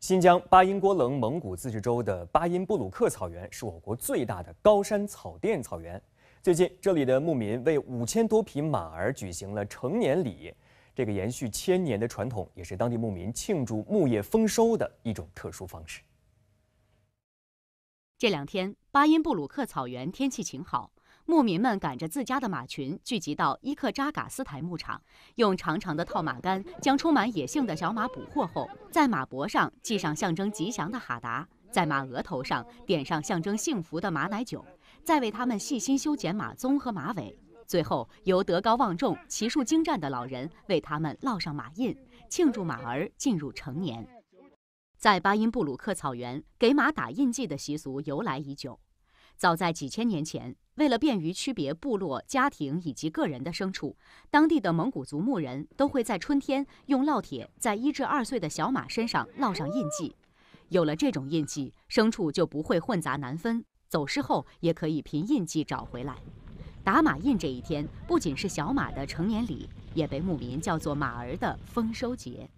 新疆巴音郭楞蒙古自治州的巴音布鲁克草原是我国最大的高山草甸草原。最近，这里的牧民为五千多匹马儿举行了成年礼，这个延续千年的传统，也是当地牧民庆祝牧业丰收的一种特殊方式。这两天，巴音布鲁克草原天气晴好。牧民们赶着自家的马群聚集到伊克扎嘎斯台牧场，用长长的套马杆将充满野性的小马捕获后，在马脖上系上象征吉祥的哈达，在马额头上点上象征幸福的马奶酒，再为他们细心修剪马鬃和马尾，最后由德高望重、骑术精湛的老人为他们烙上马印，庆祝马儿进入成年。在巴音布鲁克草原，给马打印记的习俗由来已久，早在几千年前。为了便于区别部落、家庭以及个人的牲畜，当地的蒙古族牧人都会在春天用烙铁在一至二岁的小马身上烙上印记。有了这种印记，牲畜就不会混杂难分，走失后也可以凭印记找回来。打马印这一天，不仅是小马的成年礼，也被牧民叫做马儿的丰收节。